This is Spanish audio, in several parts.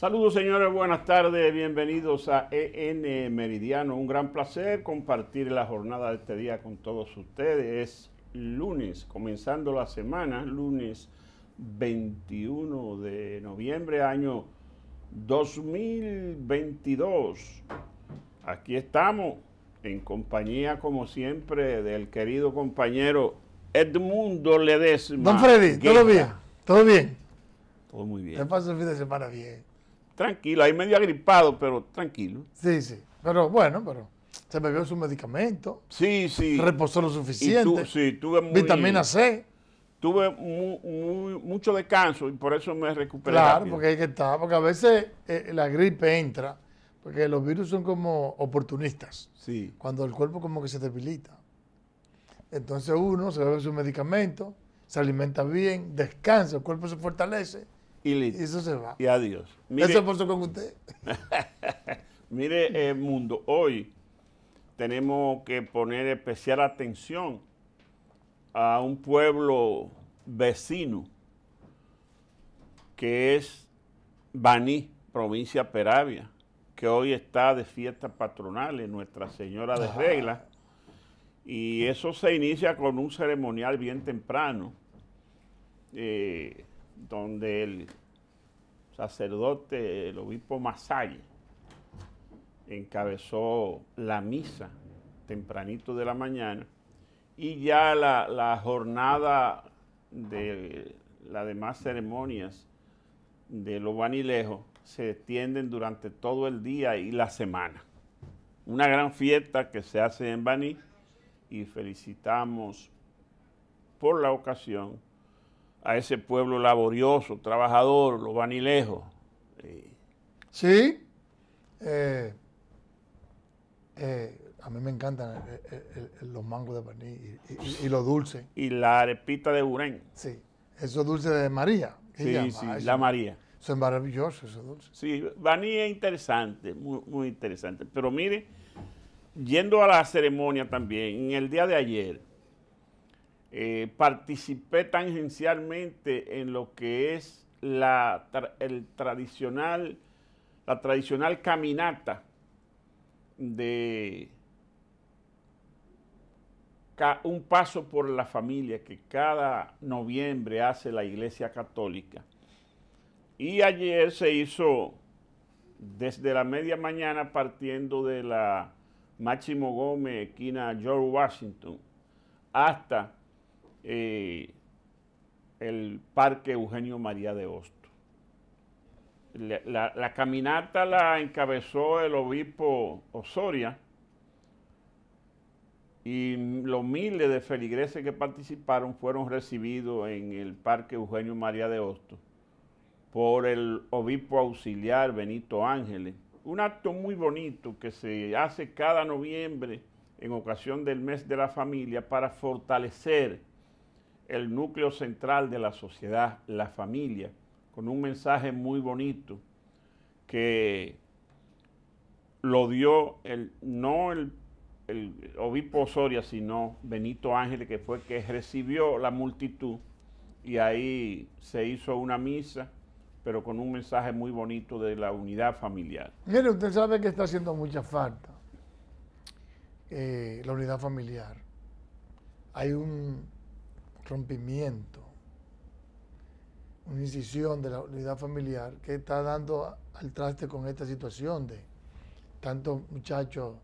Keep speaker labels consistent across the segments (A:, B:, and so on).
A: Saludos señores, buenas tardes, bienvenidos a EN Meridiano. Un gran placer compartir la jornada de este día con todos ustedes. Es lunes, comenzando la semana, lunes 21 de noviembre, año 2022. Aquí estamos en compañía, como siempre, del querido compañero Edmundo Ledesma. Don Freddy, ¿todo bien? ¿Todo bien? Todo muy bien. Te
B: paso el fin de semana bien
A: tranquilo, ahí medio agripado, pero tranquilo.
B: Sí, sí. Pero bueno, pero se bebió su medicamento.
A: Sí, sí. Reposó lo suficiente. sí, tuve muy, Vitamina C. Tuve mucho descanso y por eso me recuperé. Claro, porque hay que
B: estar, porque a veces eh, la gripe entra, porque los virus son como oportunistas. Sí. Cuando el cuerpo como que se debilita. Entonces uno se bebe su medicamento, se alimenta bien, descansa, el cuerpo se fortalece
A: y listo. Y adiós. Mire, eso con usted. mire, eh, mundo, hoy tenemos que poner especial atención a un pueblo vecino que es Baní, provincia Peravia, que hoy está de patronal patronales, Nuestra Señora de Regla, y eso se inicia con un ceremonial bien temprano. Eh, donde el sacerdote, el obispo Masay, encabezó la misa tempranito de la mañana y ya la, jornada de las demás ceremonias de los banilejos se extienden durante todo el día y la semana. Una gran fiesta que se hace en Baní y felicitamos por la ocasión a ese pueblo laborioso, trabajador, los banilejos. Sí,
B: sí eh, eh, a mí me encantan eh, los mangos de baní y, los dulces.
A: Y la arepita de Burén. Sí,
B: Eso dulce de María. Sí, sí, la María. Son maravillosos esos
A: dulces. Sí, Baní es interesante, muy, muy interesante. Pero mire, yendo a la ceremonia también, en el día de ayer, eh, participé tangencialmente en lo que es la, el tradicional, la tradicional caminata de un paso por la familia que cada noviembre hace la Iglesia Católica. Y ayer se hizo desde la media mañana partiendo de la Máximo Gómez, esquina George Washington, hasta eh, el Parque Eugenio María de Hosto. La, caminata la encabezó el obispo Osoria y los miles de feligreses que participaron fueron recibidos en el Parque Eugenio María de Hosto por el obispo auxiliar Benito Ángeles. Un acto muy bonito que se hace cada noviembre en ocasión del mes de la familia para fortalecer el núcleo central de la sociedad, la familia, con un mensaje muy bonito que lo dio el, no el, el obispo Osoria, sino Benito Ángel que fue que recibió la multitud y ahí se hizo una misa pero con un mensaje muy bonito de la unidad familiar.
B: Mire, usted sabe que está haciendo mucha falta eh, la unidad familiar. Hay un rompimiento, una incisión de la unidad familiar que está dando al traste con esta situación de tantos muchachos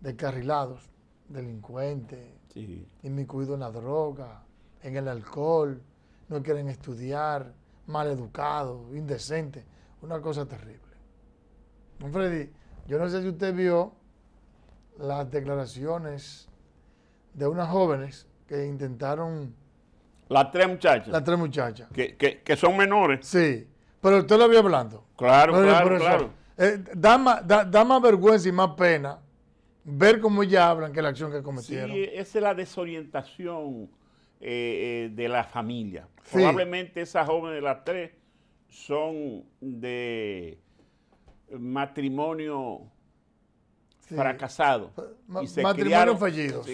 B: descarrilados, delincuentes, sí. inmiscuidos en la droga, en el alcohol, no quieren estudiar, mal educados, indecentes, una cosa terrible. Don Freddy, yo no sé si usted vio las declaraciones de unas jóvenes que intentaron
A: las tres muchachas. Las tres muchachas. Que, son menores. Sí. Pero usted lo había hablando. Claro, claro,
B: eh, da, más, da, vergüenza y más pena ver cómo ya hablan que la acción que cometieron. Sí,
A: esa es la desorientación eh, eh, de la familia. Probablemente esas jóvenes de las tres son de matrimonio fracasado. se criaron, fallidos.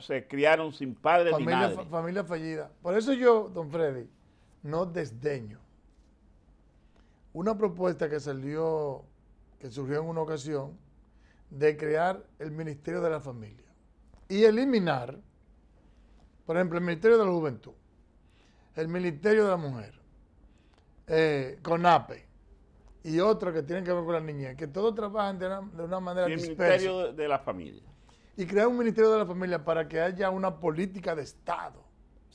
A: Se criaron, sin padre familia, ni madre.
B: familia fallida. Por eso yo, don Freddy, no desdeño. Una propuesta que salió, que surgió en una ocasión, de crear el Ministerio de la Familia y eliminar, por ejemplo, el Ministerio de la Juventud, el Ministerio de la Mujer, eh, CONAPE, y otro que tiene que ver con la niñez, que todos trabajan de una, manera y el Ministerio
A: de la Familia.
B: Y crear un Ministerio de la Familia para que haya una política de Estado.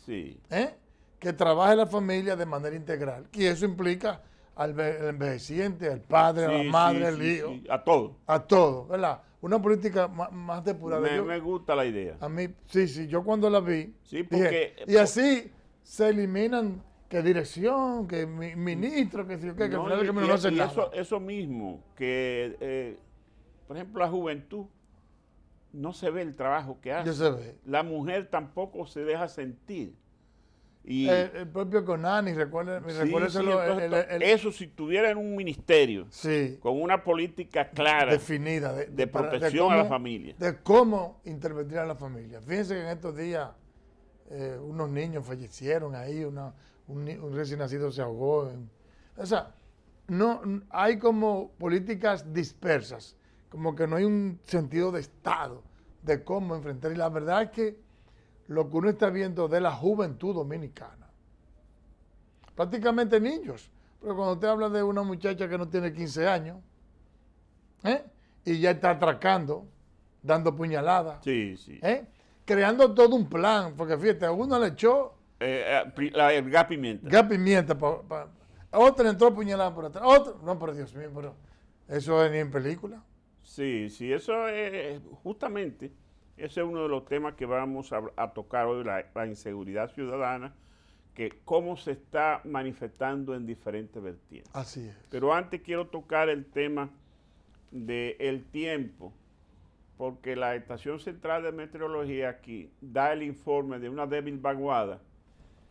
B: Sí. ¿Eh? Que trabaje la familia de manera integral. Y eso implica al envejeciente, al padre, a la madre, al hijo.
A: a todo. A todo,
B: ¿verdad? Una política más, depurada. Me, me,
A: gusta la idea.
B: A mí, sí, sí, yo cuando la vi. Sí, porque y así se eliminan que dirección, que ministro, que si qué, que
A: Eso, mismo, que eh, por ejemplo la juventud no se ve el trabajo que hace. Se ve. La mujer tampoco se deja sentir. Y eh,
B: el, propio Conani, recuerda, sí,
A: eso si tuviera en un ministerio con una política clara, definida, de, protección a la familia. De
B: cómo intervenir a la familia. Fíjense que en estos días eh, unos niños fallecieron ahí, una, un, recién nacido se ahogó. o sea, no, hay como políticas dispersas, como que no hay un sentido de Estado de cómo enfrentar. Y la verdad es que lo que uno está viendo de la juventud dominicana, prácticamente niños, pero cuando usted habla de una muchacha que no tiene 15 años ¿eh? y ya está atracando, dando puñaladas, sí, sí. ¿eh? creando todo un plan, porque fíjate, a uno le echó
A: eh, eh, el gas pimienta. Gas
B: pimienta. otro entró puñalada por atrás. No, por Dios mío, pero
A: eso es ni en película. Sí, sí, eso es justamente, ese es uno de los temas que vamos a, tocar hoy, la, inseguridad ciudadana, que cómo se está manifestando en diferentes vertientes. Así es. Pero antes quiero tocar el tema del tiempo, porque la Estación Central de Meteorología aquí da el informe de una débil vaguada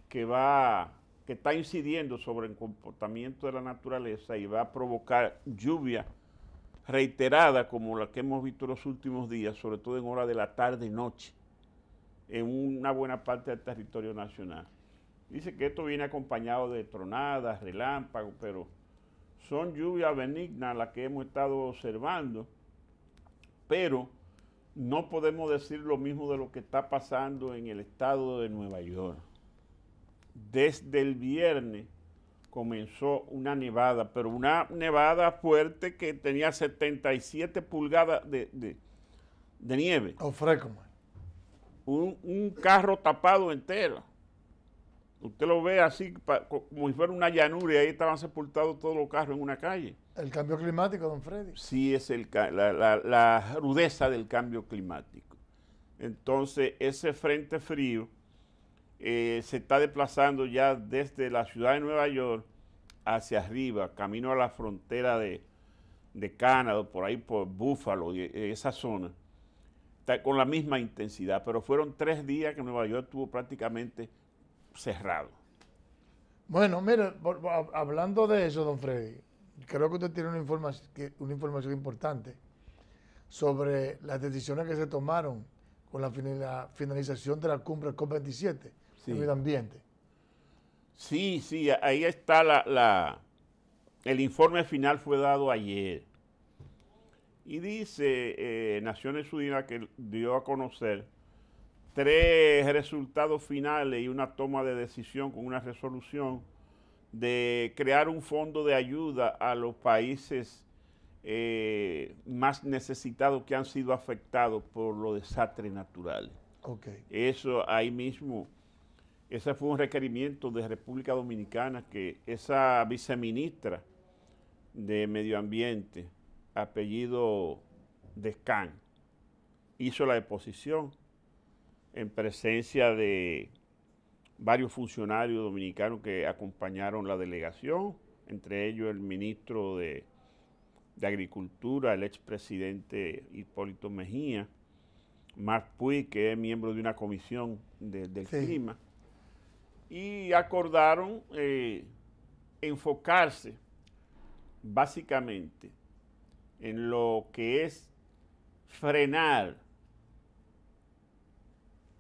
A: que va que está incidiendo sobre el comportamiento de la naturaleza y va a provocar lluvia reiterada como la que hemos visto los últimos días, sobre todo en hora de la tarde y noche, en una buena parte del territorio nacional. Dice que esto viene acompañado de tronadas, relámpagos, pero son lluvias benignas las que hemos estado observando, pero no podemos decir lo mismo de lo que está pasando en el estado de Nueva York desde el viernes comenzó una nevada, pero una nevada fuerte que tenía 77 pulgadas de, de, nieve. Oh, un, carro tapado entero. Usted lo ve así como si fuera una llanura y ahí estaban sepultados todos los carros en una calle. ¿El
B: cambio climático, don Freddy?
A: Sí, es el, la rudeza del cambio climático. Entonces, ese frente frío eh, se está desplazando ya desde la ciudad de Nueva York hacia arriba, camino a la frontera de, de Canadá, por ahí por Búfalo y eh, esa zona, con la misma intensidad, pero fueron tres días que Nueva York estuvo prácticamente cerrado.
B: Bueno, mire, hablando de eso, don Freddy, creo que usted tiene una información, una información importante sobre las decisiones que se tomaron con la finalización de la cumbre COP27 sí. ambiente.
A: Sí, sí, ahí está la, El informe final fue dado ayer. Y dice eh, Naciones Unidas que dio a conocer tres resultados finales y una toma de decisión con una resolución de crear un fondo de ayuda a los países eh, más necesitados que han sido afectados por los desastres naturales. Okay. Eso ahí mismo ese fue un requerimiento de República Dominicana que esa viceministra de Medio Ambiente, apellido Descan, hizo la deposición en presencia de varios funcionarios dominicanos que acompañaron la delegación, entre ellos el ministro de, Agricultura, el expresidente Hipólito Mejía, Mark Puy, que es miembro de una comisión del clima, y acordaron eh, enfocarse básicamente en lo que es frenar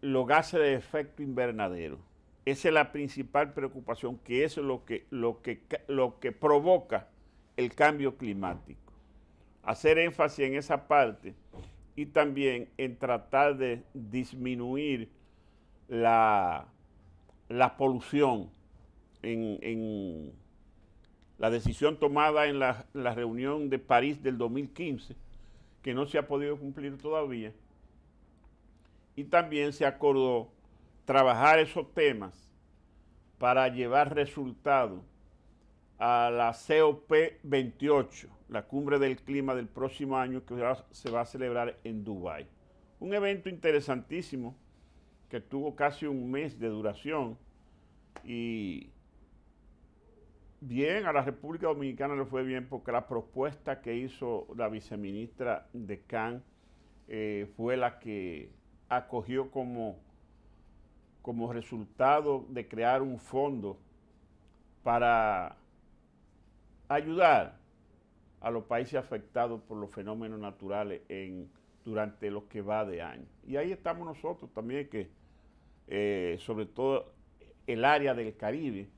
A: los gases de efecto invernadero. Esa es la principal preocupación, que es lo que, lo que, lo que provoca el cambio climático. Hacer énfasis en esa parte y también en tratar de disminuir la la polución en, la decisión tomada en la, reunión de París del 2015, que no se ha podido cumplir todavía. Y también se acordó trabajar esos temas para llevar resultado a la COP28, la cumbre del clima del próximo año que se va a celebrar en Dubái. Un evento interesantísimo que tuvo casi un mes de duración y bien, a la República Dominicana le fue bien porque la propuesta que hizo la viceministra de Can eh, fue la que acogió como, como resultado de crear un fondo para ayudar a los países afectados por los fenómenos naturales en durante lo que va de año. Y ahí estamos nosotros también, que eh, sobre todo el área del Caribe,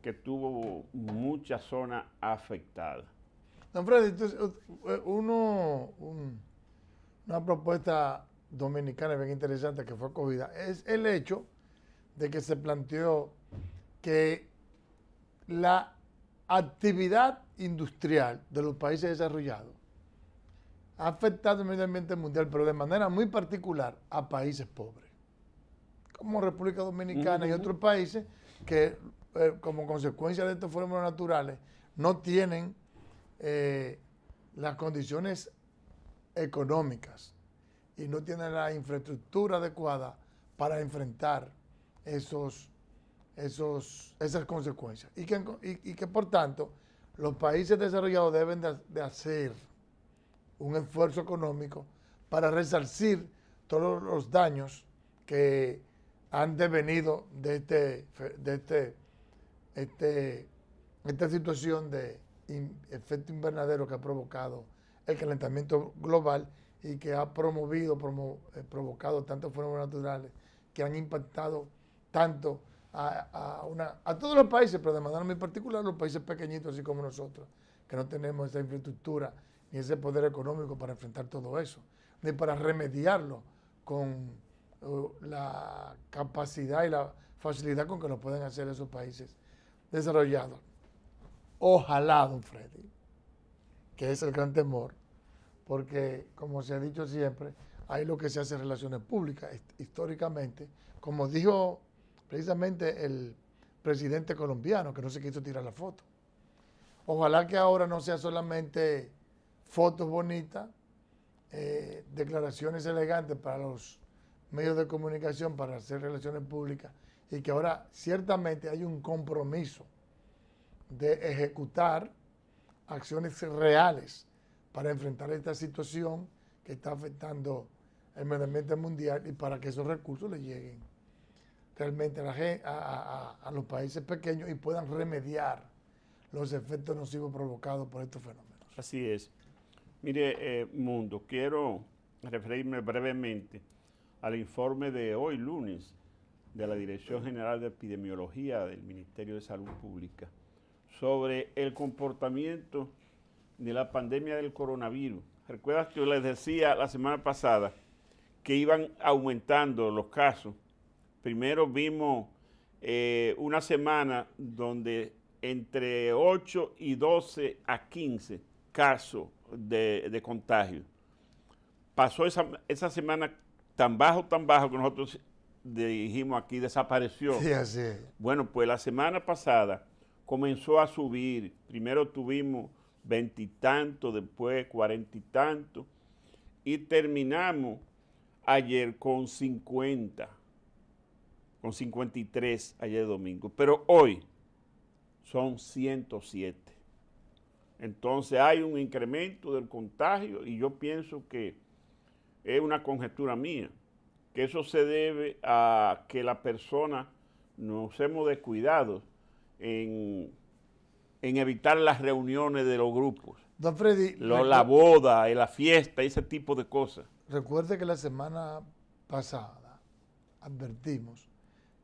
A: que tuvo muchas zonas afectadas.
B: Don Freddy, entonces, uno, una propuesta dominicana bien interesante que fue acogida es el hecho de que se planteó que la actividad industrial de los países desarrollados ha afectado el medio ambiente mundial, pero de manera muy particular a países pobres, como República Dominicana y otros países que eh, como consecuencia de estos fenómenos naturales no tienen eh, las condiciones económicas y no tienen la infraestructura adecuada para enfrentar esos, esos, esas consecuencias. Y que, y, que por tanto los países desarrollados deben de hacer un esfuerzo económico para resarcir todos los daños que han devenido de, este, este, este, esta situación de efecto invernadero que ha provocado el calentamiento global y que ha promovido, eh, provocado tantos fenómenos naturales que han impactado tanto a, una, a todos los países, pero de manera muy particular los países pequeñitos, así como nosotros, que no tenemos esa infraestructura ni ese poder económico para enfrentar todo eso, ni para remediarlo con la capacidad y la facilidad con que lo pueden hacer esos países desarrollados. Ojalá, don Freddy, que es el gran temor, porque como se ha dicho siempre, hay lo que se hace en relaciones públicas históricamente, como dijo precisamente el presidente colombiano que no se quiso tirar la foto. Ojalá que ahora no sea solamente fotos bonitas, eh, declaraciones elegantes para los medios de comunicación, para hacer relaciones públicas, y que ahora ciertamente hay un compromiso de ejecutar acciones reales para enfrentar esta situación que está afectando el medio ambiente mundial y para que esos recursos le lleguen realmente a, a, los países pequeños y puedan remediar los efectos nocivos provocados por estos fenómenos.
A: Así es. Mire, eh, mundo, quiero referirme brevemente al informe de hoy lunes de la Dirección General de Epidemiología del Ministerio de Salud Pública sobre el comportamiento de la pandemia del coronavirus. Recuerdas que les decía la semana pasada que iban aumentando los casos. Primero vimos eh, una semana donde entre 8 y 12 a 15 casos de, contagio. Pasó esa, semana tan bajo, tan bajo que nosotros dijimos aquí desapareció. Sí, así Bueno, pues la semana pasada comenzó a subir. Primero tuvimos veintitantos, después cuarenta y tantos, y terminamos ayer con cincuenta, con cincuenta y tres ayer domingo. Pero hoy son ciento siete. Entonces hay un incremento del contagio y yo pienso que es una conjetura mía, que eso se debe a que la persona nos hemos descuidado en, en evitar las reuniones de los grupos. Don la boda, la fiesta, ese tipo de cosas.
B: Recuerde que la semana pasada advertimos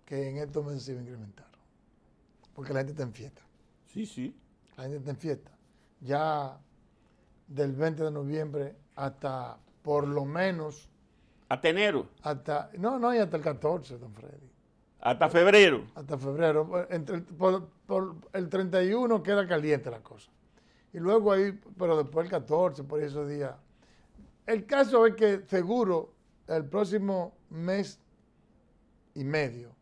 B: que en estos meses se iba a incrementar, porque la gente está en fiesta. Sí, sí. La gente está en fiesta ya del 20 de noviembre hasta por lo menos. ¿Hasta enero? Hasta, no, no, y hasta el 14, don Freddy.
A: ¿Hasta febrero? Hasta febrero.
B: por, el 31 queda caliente la cosa. Y luego ahí, pero después el 14, por esos días. El caso es que seguro el próximo mes y medio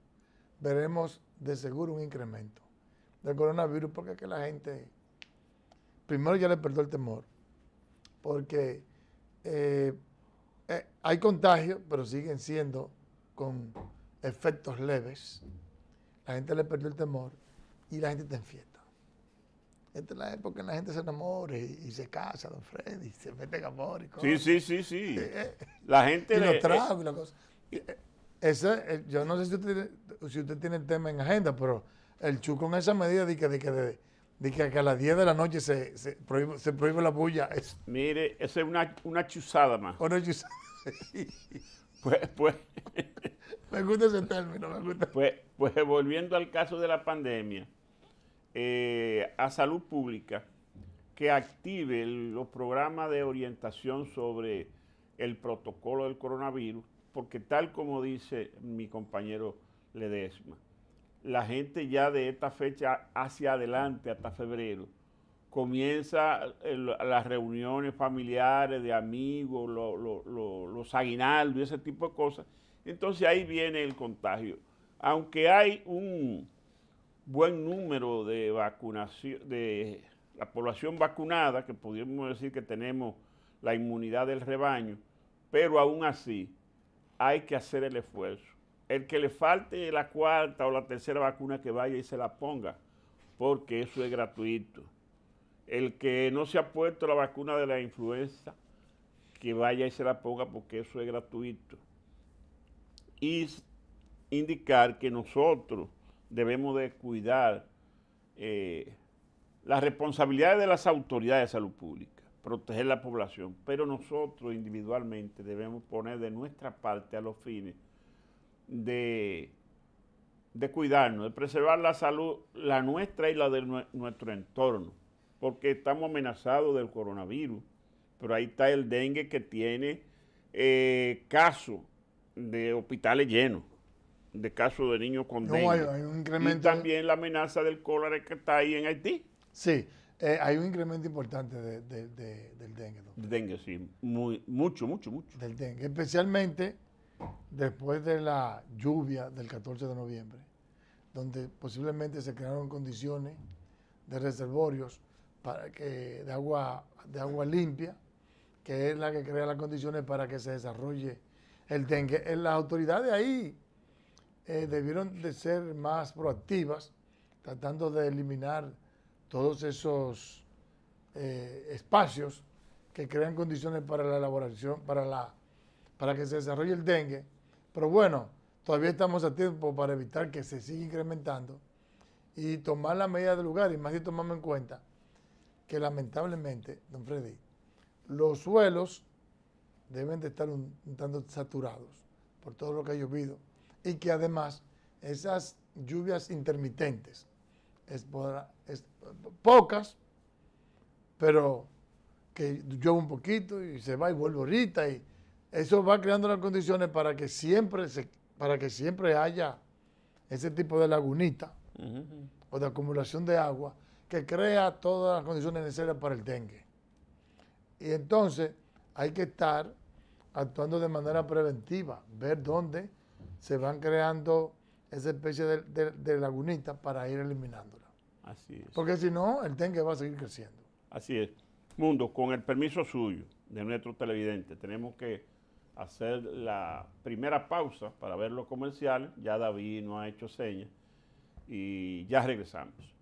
B: veremos de seguro un incremento del coronavirus porque que la gente primero ya le perdió el temor, porque eh, eh, hay contagios, pero siguen siendo con efectos leves. La gente le perdió el temor y la gente está en fiesta. Esta es la época en la gente se enamora y,
A: se casa, don Freddy, se mete en amor y cosas. Sí, sí, sí, sí. Eh, la gente... Y los tragos y
B: yo no sé si usted, tiene el tema en agenda, pero el chuco con esa medida de de que de, Dice que a las 10 de la noche se, prohíbe,
A: la bulla. Mire, esa es una, una chuzada más. Una pues, pues. me gusta ese término, me gusta. Pues, pues volviendo al caso de la pandemia, eh, a salud pública, que active los programas de orientación sobre el protocolo del coronavirus, porque tal como dice mi compañero Ledesma, la gente ya de esta fecha hacia adelante, hasta febrero, comienza eh, las reuniones familiares, de amigos, los aguinaldos y ese tipo de cosas. Entonces ahí viene el contagio. Aunque hay un buen número de vacunación, de la población vacunada, que podríamos decir que tenemos la inmunidad del rebaño, pero aún así hay que hacer el esfuerzo el que le falte la cuarta o la tercera vacuna que vaya y se la ponga, porque eso es gratuito. El que no se ha puesto la vacuna de la influenza, que vaya y se la ponga porque eso es gratuito. Y indicar que nosotros debemos de cuidar eh, las responsabilidades de las autoridades de salud pública, proteger la población, pero nosotros individualmente debemos poner de nuestra parte a los fines de, cuidarnos, de preservar la salud, la nuestra y la de nuestro entorno, porque estamos amenazados del coronavirus, pero ahí está el dengue que tiene eh, casos de hospitales llenos, de casos de niños con dengue. hay un incremento. Y también la amenaza del cólera que está ahí en Haití.
B: Sí, eh, hay un incremento importante del dengue.
A: Del Dengue, sí, Muy, mucho, mucho, mucho. Del
B: dengue, especialmente después de la lluvia del 14 de noviembre, donde posiblemente se crearon condiciones de reservorios para que, de, agua, de agua limpia, que es la que crea las condiciones para que se desarrolle el dengue. Eh, las autoridades ahí eh, debieron de ser más proactivas, tratando de eliminar todos esos eh, espacios que crean condiciones para la elaboración, para la para que se desarrolle el dengue, pero bueno, todavía estamos a tiempo para evitar que se siga incrementando y tomar la medida del lugar y más bien tomamos en cuenta que lamentablemente, don Freddy, los suelos deben de estar un, tanto saturados por todo lo que ha llovido y que además esas lluvias intermitentes, es, pocas, pero que llueve un poquito y se va y vuelve ahorita y eso va creando las condiciones para que siempre, se, para que siempre haya ese tipo de lagunita o de acumulación de agua que crea todas las condiciones necesarias para el dengue. Y entonces hay que estar actuando de manera preventiva, ver dónde se van creando esa especie de, de lagunita para ir eliminándola.
A: Así es. Porque
B: si no, el dengue va a seguir creciendo.
A: Así es. Mundo, con el permiso suyo, de nuestro televidente, tenemos que hacer la primera pausa para ver los comerciales. Ya David no ha hecho señas y ya regresamos.